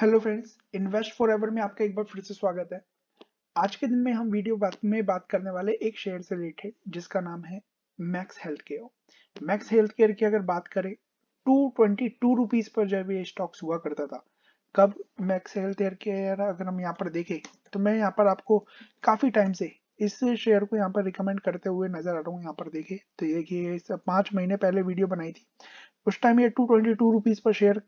hello friends invest forever में आपका एक बार फिर से स्वागत है आज के दिन में हम वीडियो बात में बात करने वाले एक शेयर से रिलेटेड जिसका नाम है Max health care Max health care की अगर बात करें टू ट्वेंटी टू रुपीज पर जब ये स्टॉक्स हुआ करता था कब मैक्स हेल्थ केयर अगर हम यहाँ पर देखें तो मैं यहाँ पर आपको काफी टाइम से इस शेयर को यहाँ पर रिकमेंड करते हुए नजर आ रहा हूँ यहाँ पर देखे तो ये पांच महीने पहले वीडियो बनाई थी उस टाइम ये टू ट्वेंटी टू रुपीज पर शेयर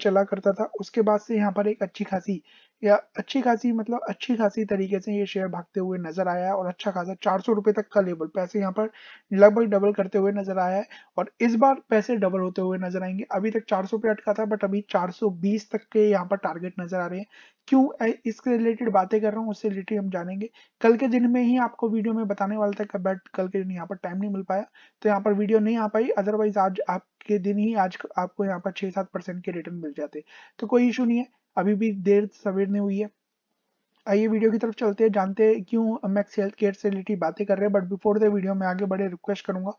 चला करता था उसके बाद से यहाँ पर एक अच्छी खासी या अच्छी खासी मतलब अच्छी खासी तरीके से ये शेयर भागते हुए नजर आया है और अच्छा खासा चार सौ रुपए तक का लेवल पैसे यहाँ पर लगभग डबल करते हुए नजर आया है और इस बार पैसे डबल होते हुए नजर आएंगे अभी तक चार सौ पे अटका था बट अभी चार सौ बीस तक के यहाँ पर टारगेट नजर आ रहे हैं क्यों इसके रिलेटेड बातें कर रहा हूँ उससे रिलेटेड हम जानेंगे कल के दिन में ही आपको वीडियो में बताने वाला था बट कल के दिन यहाँ पर टाइम नहीं मिल पाया तो यहाँ पर वीडियो नहीं आ पाई अदरवाइज आज आपके दिन ही आज आपको यहाँ पर छह सात परसेंट के रिटर्न मिल जाते तो कोई इशू नहीं है अभी भी देर सवेर नहीं हुई है आइए वीडियो की तरफ चलते हैं जानते हैं क्यों मैक्स हेल्थ केयर से रिलेटेड बातें कर रहे हैं बट बिफोर द वीडियो मैं आगे बढ़े रिक्वेस्ट करूंगा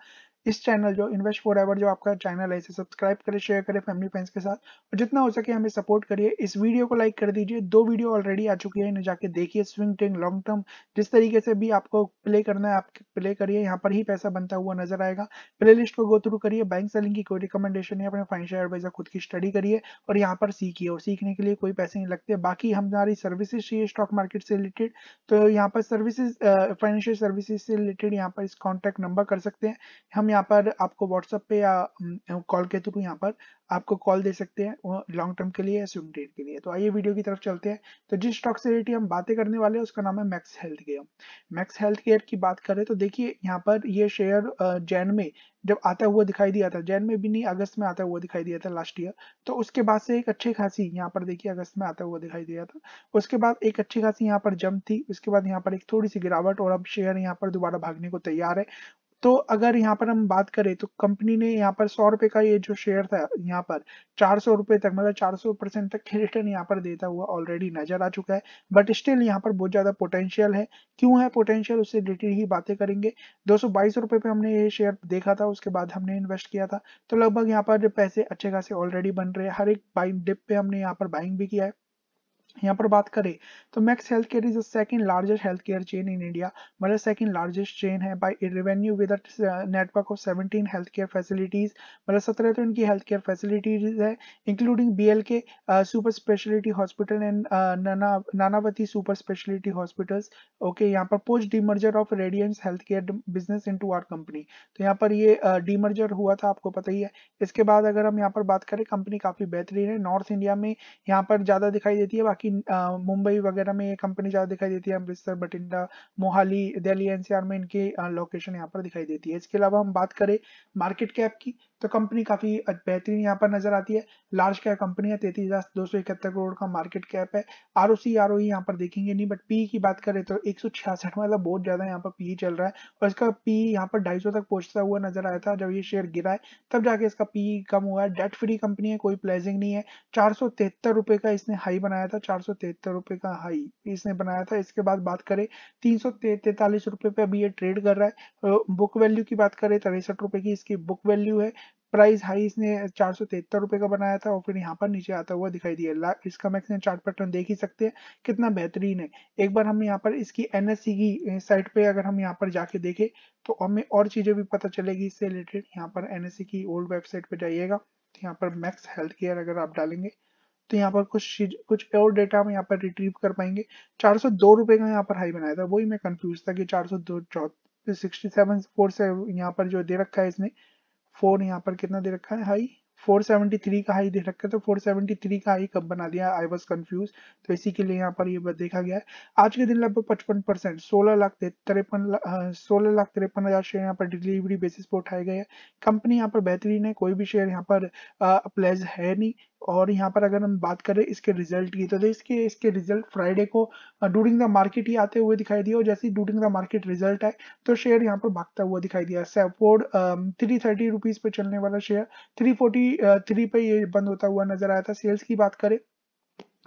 इस चैनल जो इन्वेस्ट फॉर एवर जो आपका चैनल है इसे सब्सक्राइब करें शेयर करें फैमिली फ्रेंड्स के साथ और जितना हो सके हमें सपोर्ट करिए इस वीडियो को लाइक कर दीजिए दो वीडियो ऑलरेडी आ चुकी है इन्हें जाके देखिए स्विंग टिंग लॉन्ग टर्म जिस तरीके से भी आपको प्ले करना है आप प्ले करिए यहाँ पर ही पैसा बनता हुआ नजर आएगा प्ले लिस्ट को गो थ्रू करिए बैंक सेलिंग की कोई रिकमेंडेशन है अपने फाइनेंशियल एडवाइजर खुद की स्टडी करिए और यहाँ पर सीखिए और सीखने के लिए कोई पैसे नहीं लगते बाकी हमारी सर्विसेज चाहिए स्टॉक मार्केट से रिलेटेड तो यहाँ पर सर्विसेज फाइनेंशियल सर्विसेज से रिलेटेड यहाँ पर इस कॉन्टैक्ट नंबर कर सकते हैं हम यहाँ पर आपको व्हाट्सएप पे या कॉल के थ्रू यहाँ पर आपको कॉल दे सकते हैं लॉन्ग टर्म के लिए या स्विंग ट्रेड के लिए तो आइए वीडियो की तरफ चलते हैं तो जिस स्टॉक से रिलेटेड हम बातें करने वाले हैं उसका नाम है Max health care Max health care की बात करें तो देखिए यहाँ पर ये शेयर जैन में जब आता हुआ दिखाई दिया था जैन में भी नहीं अगस्त में आता हुआ दिखाई दिया था लास्ट ईयर तो उसके बाद से एक अच्छी खासी यहाँ पर देखिए अगस्त में आता हुआ दिखाई दिया था उसके बाद एक अच्छी खासी यहाँ पर जम थी उसके बाद यहाँ पर एक थोड़ी सी गिरावट और अब शेयर यहाँ पर दोबारा भागने को तैयार है तो अगर यहाँ पर हम बात करें तो कंपनी ने यहाँ पर सौ रुपए का ये जो शेयर था यहाँ पर चार सौ रुपए तक मतलब चार सौ परसेंट तक रिटर्न यहाँ पर देता हुआ ऑलरेडी नजर आ चुका है बट स्टिल यहाँ पर बहुत ज्यादा पोटेंशियल है क्यों है पोटेंशियल उससे रिलेटेड ही बातें करेंगे दो सौ बाईस रुपए पे हमने ये शेयर देखा था उसके बाद हमने इन्वेस्ट किया था तो लगभग यहाँ पर पैसे अच्छे खासे ऑलरेडी बन रहे हैं हर एक बाइंग डिप पे हमने यहाँ पर बाइंग भी किया है यहाँ पर बात करें तो Max health care is the second largest health care chain in India मतलब सेकंड लार्जेस्ट चेन है by revenue with network of seventeen health care facilities मतलब सत्रह तो इनकी हेल्थ केयर फैसिलिटीज है including B L K super speciality hospital and Nanavati super speciality hospital okay यहाँ पर post demerger of Radiance health care business into R company तो यहाँ पर ये डीमर्जर uh, हुआ था आपको पता ही है इसके बाद अगर हम यहाँ पर बात करें कंपनी काफी बेहतरीन है नॉर्थ इंडिया में यहाँ पर ज्यादा दिखाई देती है बाकी कि मुंबई वगैरह में ये कंपनी ज्यादा दिखाई देती है अमृतसर बठिंडा मोहाली दिल्ली एनसीआर में इनकी लोकेशन यहाँ पर दिखाई देती है इसके अलावा हम बात करें मार्केट कैप की तो कंपनी काफी बेहतरीन यहाँ पर नजर आती है लार्ज कैप कंपनी है तैतीस हजार दो सौ इकहत्तर करोड़ का मार्केट कैप है R O C R O यहाँ पर देखेंगे नहीं बट पी की बात करें तो एक सौ छियासठ मतलब बहुत ज्यादा यहाँ पर पी चल रहा है और इसका पी यहाँ पर ढाई सौ तक पहुंचता हुआ नजर आया था जब ये शेयर गिरा है तब जाके इसका पी कम हुआ है डेट फ्री कंपनी है कोई प्लेजिंग नहीं है चार सौ तिहत्तर रुपए का इसने हाई बनाया था चार सौ तिहत्तर रुपए का हाई इसने बनाया था इसके बाद बात करें तीन सौ तैतालीस रुपए पे अभी ये ट्रेड कर रहा है बुक वैल्यू की बात करें तिरसठ रुपए की इसकी बुक वैल्यू है प्राइस हाई इसने चार सौ तिहत्तर रुपए का बनाया था और फिर यहाँ पर नीचे आता हुआ दिखाई दिया इसका मैक्स चार्ट पैटर्न देख ही सकते हैं कितना बेहतरीन है एक बार हम यहाँ पर इसकी एनएससी की साइट पे अगर हम यहाँ पर जाके देखें तो हमें और चीजें भी पता चलेगी इससे रिलेटेड यहाँ पर एनएससी की ओल्ड वेबसाइट पे जाइएगा तो यहाँ पर मैक्स हेल्थ केयर अगर आप डालेंगे तो यहाँ पर कुछ चीज कुछ और डेटा हम यहाँ पर रिट्रीव कर पाएंगे चार सौ दो रुपए का यहाँ पर हाई बनाया था वही मैं कंफ्यूज था कि चार सौ दो सिक्सटी सेवन फोर से यहाँ पर जो दे रखा है इसने फोर यहाँ पर कितना दे रखा है हाई 473 का हाई दे रखा है तो 473 का हाई कब बना दिया आई वॉज कंफ्यूज तो इसी के लिए यहाँ पर ये देखा गया है आज के दिन लगभग 55 परसेंट सोलह लाख तिरपन सोलह लाख तिरपन हजार शेयर यहाँ पर डिलीवरी बेसिस पर उठाए गए हैं कंपनी यहाँ पर बेहतरीन है कोई भी शेयर यहाँ पर प्लेज है नहीं और यहाँ पर अगर हम बात करें इसके रिजल्ट की तो इसके इसके रिजल्ट फ्राइडे को डूरिंग द मार्केट ही आते हुए दिखाई दिया और जैसे ही डूडिंग द मार्केट रिजल्ट आए तो शेयर यहाँ पर भागता हुआ दिखाई दिया सैफोर्ड थ्री थर्टी रुपीज पे चलने वाला शेयर थ्री फोर्टी थ्री पे ये बंद होता हुआ नजर आया था सेल्स की बात करें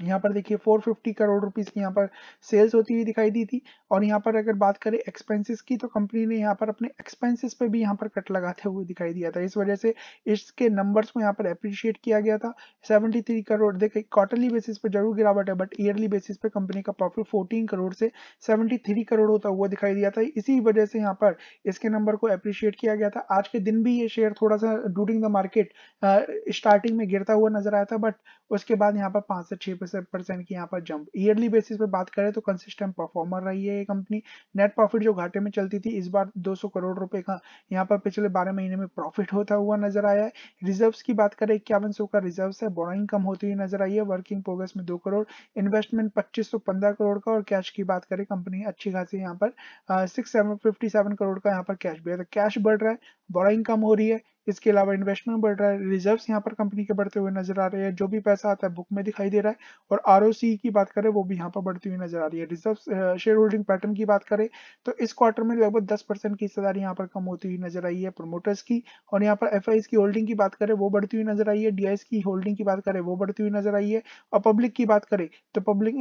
यहाँ पर देखिए 450 करोड़ रुपीस की यहाँ पर सेल्स होती हुई दिखाई दी थी और यहाँ पर अगर बात करें एक्सपेंसेस की तो कंपनी ने यहाँ पर अपने एक्सपेंसेस पे भी यहाँ पर कट लगाते हुए दिखाई दिया था इस वजह से इसके नंबर्स को यहाँ पर अप्रिशिएट किया गया था 73 करोड़ देखिए क्वार्टरली बेसिस पर जरूर गिरावट है बट ईयरली बेसिस पे कंपनी का प्रॉफिट फोर्टीन करोड़ से सेवेंटी करोड़ होता हुआ दिखाई दिया था इसी वजह से यहाँ पर इसके नंबर को अप्रिशिएट किया गया था आज के दिन भी ये शेयर थोड़ा सा डूरिंग द मार्केट स्टार्टिंग में गिरता हुआ नजर आया था बट उसके बाद यहाँ पर पांच से छह परसेंट की यहाँ पर जंप ईयरली बेसिस पे बात करें तो कंसिस्टेंट परफॉर्मर रही है ये कंपनी नेट प्रॉफिट जो घाटे में चलती थी इस बार 200 करोड़ रुपए का यहाँ पर पिछले 12 महीने में प्रॉफिट होता हुआ नजर आया है रिजर्व की बात करें इक्यावन का रिजर्व है बोराइंग कम होती हुई नजर आई है वर्किंग प्रोग्रेस में दो करोड़ इन्वेस्टमेंट पच्चीस करोड़ का और कैश की बात करें कंपनी अच्छी खासी यहाँ पर सिक्स करोड़ का यहाँ पर कैश भी है तो कैश बढ़ रहा है बोराइंग कम हो रही है इसके अलावा इन्वेस्टमेंट बढ़ रहा है रिजर्व्स यहाँ पर कंपनी के बढ़ते हुए नजर आ रहे हैं जो भी पैसा आता है बुक में दिखाई दे रहा है और आर की बात करें वो भी यहाँ पर बढ़ती हुई नजर आ रही है रिजर्व शेयर होल्डिंग पैटर्न की बात करें तो इस क्वार्टर में लगभग दस परसेंट की हिस्सेदारी यहाँ पर कम होती हुई नजर आई है प्रोमोटर्स की और यहाँ पर एफ की होल्डिंग की बात करें वो बढ़ती हुई नजर आई है डी की होल्डिंग की बात करें वो बढ़ती हुई नजर आई है और पब्लिक की बात करें तो पब्लिक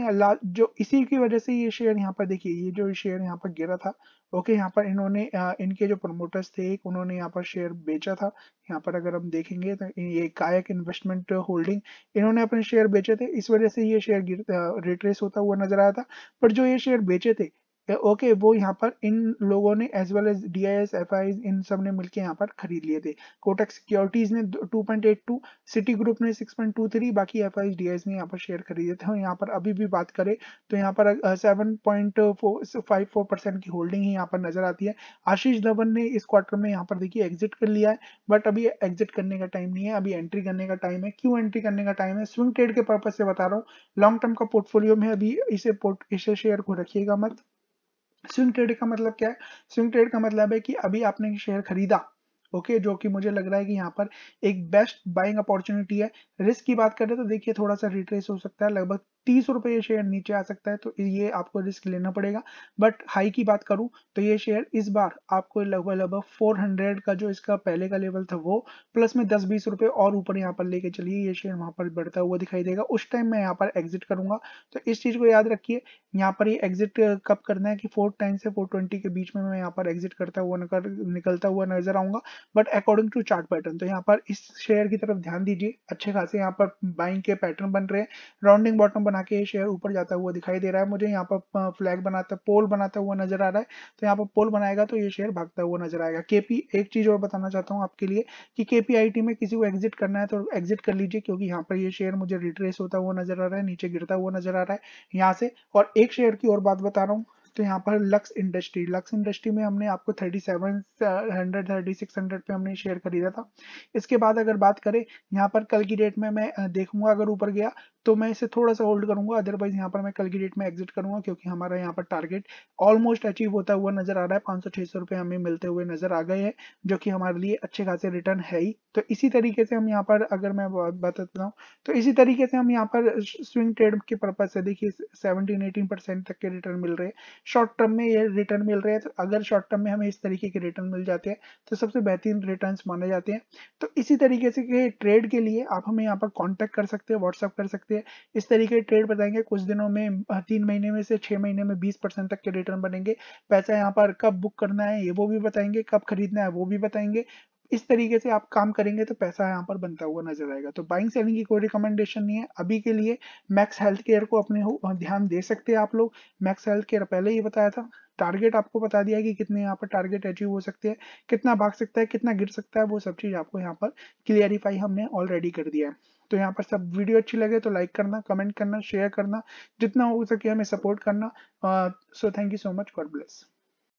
जो इसी की वजह से ये शेयर यहाँ पर देखिए ये जो शेयर यहाँ पर गिरा था ओके यहाँ पर इन्होंने इनके जो प्रमोटर्स थे एक उन्होंने यहाँ पर शेयर बेचा था यहाँ पर अगर हम देखेंगे तो ये कायक इन्वेस्टमेंट होल्डिंग इन्होंने अपने शेयर बेचे थे इस वजह से ये शेयर रिट्रेस होता हुआ नजर आया था पर जो ये शेयर बेचे थे ओके वो यहाँ पर इन लोगों ने as well as D I S F I I सब ने मिलकर यहाँ पर खरीद लिए थे कोटक सिक्योरिटीज ने 2.82 सिटी ग्रुप ने 6.23 बाकी F I D I S ने यहाँ पर शेयर खरीदे थे और यहाँ पर अभी भी बात करें तो यहाँ पर seven point five four percent की होल्डिंग ही यहाँ पर नजर आती है आशीष धवन ने इस क्वार्टर में यहाँ पर देखिए एग्जिट कर लिया है बट अभी एग्जिट करने का टाइम नहीं है अभी एंट्री करने का टाइम है क्यों एंट्री करने का टाइम है स्विंग ट्रेड के पर्पज से बता रहा हूँ लॉन्ग टर्म का पोर्टफोलियो में अभी इसे इसे शेयर को रखिएगा मत स्विंग ट्रेड का मतलब क्या है स्विंग ट्रेड का मतलब है कि अभी आपने शेयर खरीदा ओके okay, जो कि मुझे लग रहा है कि यहाँ पर एक बेस्ट बाइंग अपॉर्चुनिटी है रिस्क की बात करें तो देखिए थोड़ा सा रिट्रेस हो सकता है लगभग तीस रुपए ये शेयर नीचे आ सकता है तो ये आपको रिस्क लेना पड़ेगा बट हाई की बात करूं तो ये शेयर इस बार आपको लगभग लगभग 400 का जो इसका पहले का लेवल था वो प्लस में 10 बीस रुपए और ऊपर यहाँ पर लेके चलिए ये शेयर वहां पर बढ़ता हुआ दिखाई देगा उस टाइम मैं यहाँ पर एग्जिट करूंगा तो इस चीज को याद रखिए यहाँ पर ये एग्जिट कब करना है कि फोर से फोर के बीच में मैं यहाँ पर एग्जिट करता हुआ नकर, निकलता हुआ नजर आऊंगा but according to chart pattern तो यहाँ पर इस शेयर की तरफ ध्यान दीजिए अच्छे खासे यहाँ पर बाइंग के पैटर्न बन रहे हैं राउंडिंग बॉटम बना बना के शेयर ऊपर जाता हुआ दिखाई दे रहा है मुझे यहाँ पर फ्लैग बनाता पोल बनाता हुआ नजर आ रहा है तो यहाँ पर पोल बनाएगा तो ये शेयर भागता हुआ नजर आएगा केपी एक चीज और बताना चाहता हूँ आपके लिए कि केपीआईटी में किसी को एग्जिट करना है तो एग्जिट कर लीजिए क्योंकि यहाँ पर ये शेयर मुझे रिट्रेस होता हुआ नजर आ रहा है नीचे गिरता हुआ नजर आ रहा है यहाँ से और एक शेयर की और बात बता रहा हूँ तो यहाँ पर लक्स इंडस्ट्री लक्स इंडस्ट्री में हमने आपको 3700 3600 पे हमने शेयर खरीदा था इसके बाद अगर बात करें यहाँ पर कल की डेट में मैं देखूंगा अगर ऊपर गया तो मैं इसे थोड़ा सा होल्ड करूंगा अदरवाइज यहाँ पर मैं कल की डेट में एग्जिट करूंगा क्योंकि हमारा यहाँ पर टारगेट ऑलमोस्ट अचीव होता हुआ नजर आ रहा है पांच सौ छह सौ रुपए हमें मिलते हुए नजर आ गए हैं जो कि हमारे लिए अच्छे खासे रिटर्न है ही तो इसी तरीके से हम यहाँ पर अगर मैं बताता हूँ तो इसी तरीके से हम यहाँ पर स्विंग ट्रेड के पर्पज से देखिए सेवनटीन एटीन परसेंट तक के रिटर्न मिल रहे हैं शॉर्ट टर्म में ये रिटर्न मिल रहे हैं तो अगर शॉर्ट टर्म में हमें इस तरीके के रिटर्न मिल जाते हैं तो सबसे बेहतरीन रिटर्न माने जाते हैं तो इसी तरीके से ट्रेड के लिए आप हमें यहाँ पर कॉन्टेक्ट कर सकते हैं व्हाट्सअप कर सकते सकती है इस तरीके के ट्रेड बताएंगे कुछ दिनों में तीन महीने में से छह महीने में बीस परसेंट तक के रिटर्न बनेंगे पैसा यहाँ पर कब बुक करना है ये वो भी बताएंगे कब खरीदना है वो भी बताएंगे इस तरीके से आप काम करेंगे तो पैसा यहाँ पर बनता हुआ नजर आएगा तो बाइंग सेलिंग की कोई रिकमेंडेशन नहीं है अभी के लिए मैक्स हेल्थ केयर को अपने ध्यान दे सकते हैं आप लोग मैक्स हेल्थ केयर पहले ही बताया था टारगेट आपको बता दिया कि कितने यहाँ पर टारगेट अचीव हो सकते हैं कितना भाग सकता है कितना गिर सकता है वो सब चीज़ आपको यहाँ पर क्लियरिफाई हमने ऑलरेडी कर दिया है तो यहाँ पर सब वीडियो अच्छी लगे तो लाइक करना कमेंट करना शेयर करना जितना हो सके हमें सपोर्ट करना so thank you so much God bless